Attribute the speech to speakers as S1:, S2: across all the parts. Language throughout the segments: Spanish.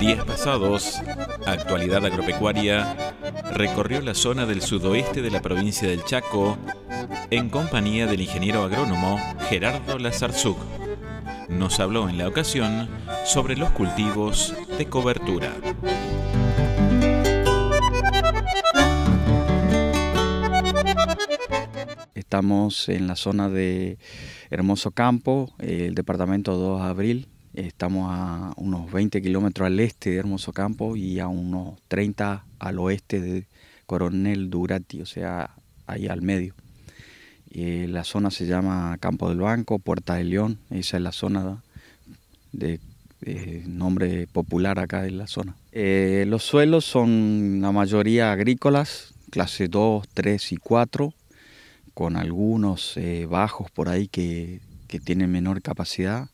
S1: Días pasados, Actualidad Agropecuaria recorrió la zona del sudoeste de la provincia del Chaco en compañía del ingeniero agrónomo Gerardo Lazarzuc. Nos habló en la ocasión sobre los cultivos de
S2: cobertura. Estamos en la zona de Hermoso Campo, eh, el departamento 2 de Abril. Estamos a unos 20 kilómetros al este de Hermoso Campo y a unos 30 al oeste de Coronel Durati, o sea, ahí al medio. Eh, la zona se llama Campo del Banco, Puerta de León, esa es la zona de, eh, nombre popular acá en la zona. los suelos son la mayoría agrícolas, clase 2, 3 y 4 con algunos eh, bajos por ahí que, tienen menor capacidad,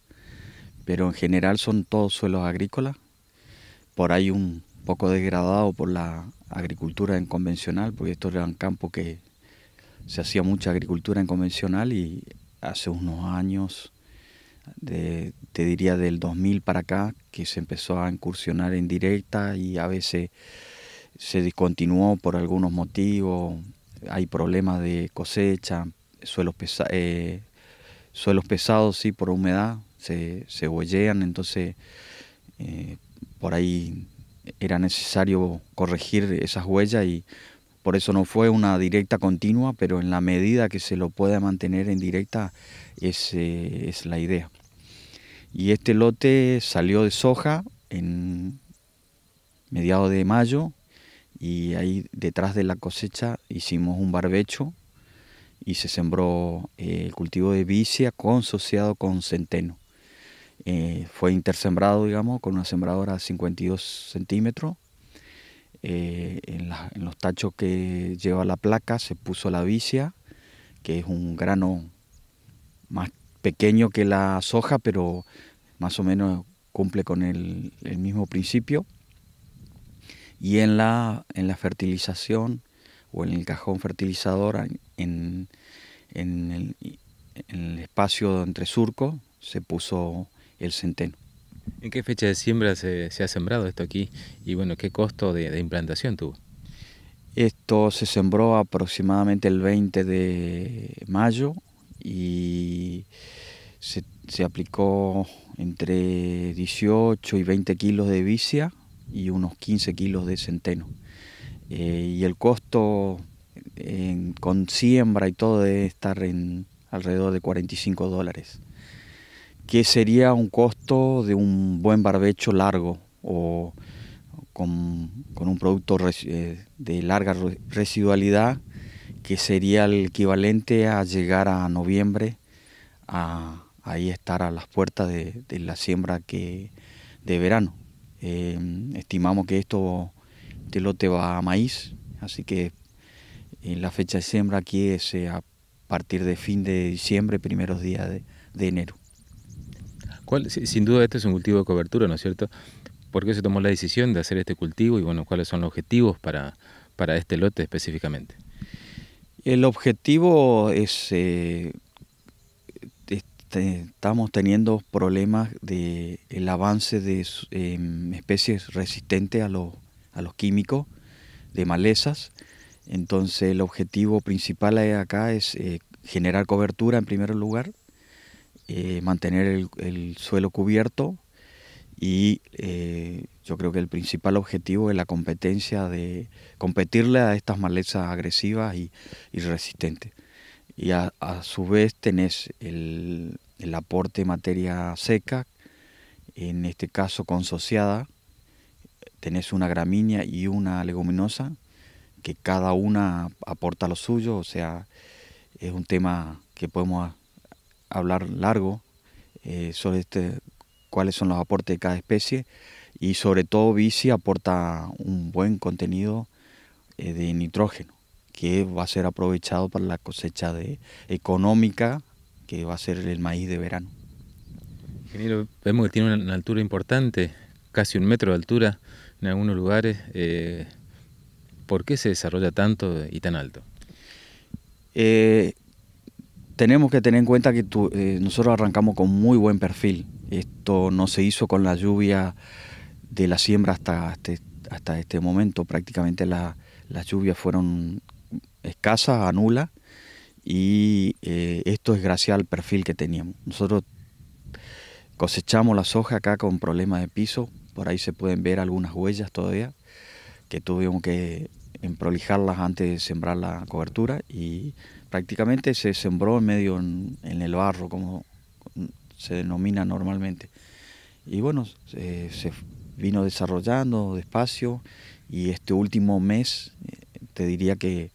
S2: pero en general son todos suelos agrícolas, por ahí un poco degradado por la agricultura en convencional, porque esto era un campo que se hacía mucha agricultura en convencional y hace unos años, de, te diría del 2000 para acá, que se empezó a incursionar en directa y a veces se discontinuó por algunos motivos, hay problemas de cosecha, suelos, eh, pesados, por humedad, se, se huellean, entonces eh, por ahí era necesario corregir esas huellas y por eso no fue una directa continua, pero en la medida que se lo pueda mantener en directa, es, eh, es la idea. Y este lote salió de soja en mediados de mayo y ahí detrás de la cosecha hicimos un barbecho y se sembró eh, el cultivo de vicia consociado con centeno. Eh, fue intersembrado, digamos, con una sembradora 52 centímetros. Eh, en, los tachos que lleva la placa se puso la vicia, que es un grano más pequeño que la soja, pero más o menos cumple con el mismo principio. Y en la, en la fertilización o en el cajón fertilizador, en, el, espacio entre surco, se puso el centeno. ¿En qué
S1: fecha de siembra se, ha sembrado esto aquí? Y bueno, ¿qué costo de, implantación tuvo?
S2: Esto se sembró aproximadamente el 20 de mayo y se aplicó entre 18 y 20 kilos de vicia y unos 15 kilos de centeno. Eh, y el costo con siembra y todo debe estar en alrededor de 45 dólares, que sería un costo de un buen barbecho largo o con, un producto eh, de larga residualidad, que sería el equivalente a llegar a noviembre a ahí estar a las puertas de, de la siembra que, de verano. Eh, estimamos que esto este lote va a maíz, así que en eh, la fecha de siembra aquí es eh, a partir de fin de diciembre, primeros días de, enero. sin duda este es un cultivo de cobertura, ¿no es cierto?
S1: ¿Por qué se tomó la decisión de hacer este cultivo y bueno, cuáles son los objetivos para, para este lote específicamente?
S2: El objetivo es este, estamos teniendo problemas de el avance de em, especies resistentes a, los químicos, de malezas. Entonces el objetivo principal acá es eh, generar cobertura en primer lugar, eh, mantener el, suelo cubierto y eh, yo creo que el principal objetivo es la competencia de competirle a estas malezas agresivas y, resistentes. Y a, su vez tenés el, el aporte de materia seca, en este caso consociada, tenés una gramínea y una leguminosa, que cada una aporta lo suyo, o sea, es un tema que podemos hablar largo eh, sobre este, cuáles son los aportes de cada especie y sobre todo bici aporta un buen contenido eh, de nitrógeno que va a ser aprovechado para la cosecha de, económica que va a ser el maíz de verano. Ingeniero, vemos que tiene una
S1: altura importante, casi un metro de altura en algunos lugares. Eh, ¿Por qué se desarrolla tanto
S2: y tan alto? Eh, tenemos que tener en cuenta que eh, nosotros arrancamos con muy buen perfil. Esto no se hizo con la lluvia de la siembra hasta este, hasta este momento. Prácticamente las lluvias fueron escasas, anulas y eh, esto es gracias al perfil que teníamos. Nosotros cosechamos la soja acá con problemas de piso, por ahí se pueden ver algunas huellas todavía que tuvimos que emprolijarlas antes de sembrar la cobertura y prácticamente se sembró en medio en, el barro como se denomina normalmente. Y bueno, se vino desarrollando despacio y este último mes eh, te diría que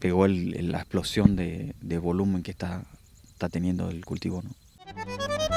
S2: pegó la explosión de, volumen que está, está teniendo el cultivo. ¿no?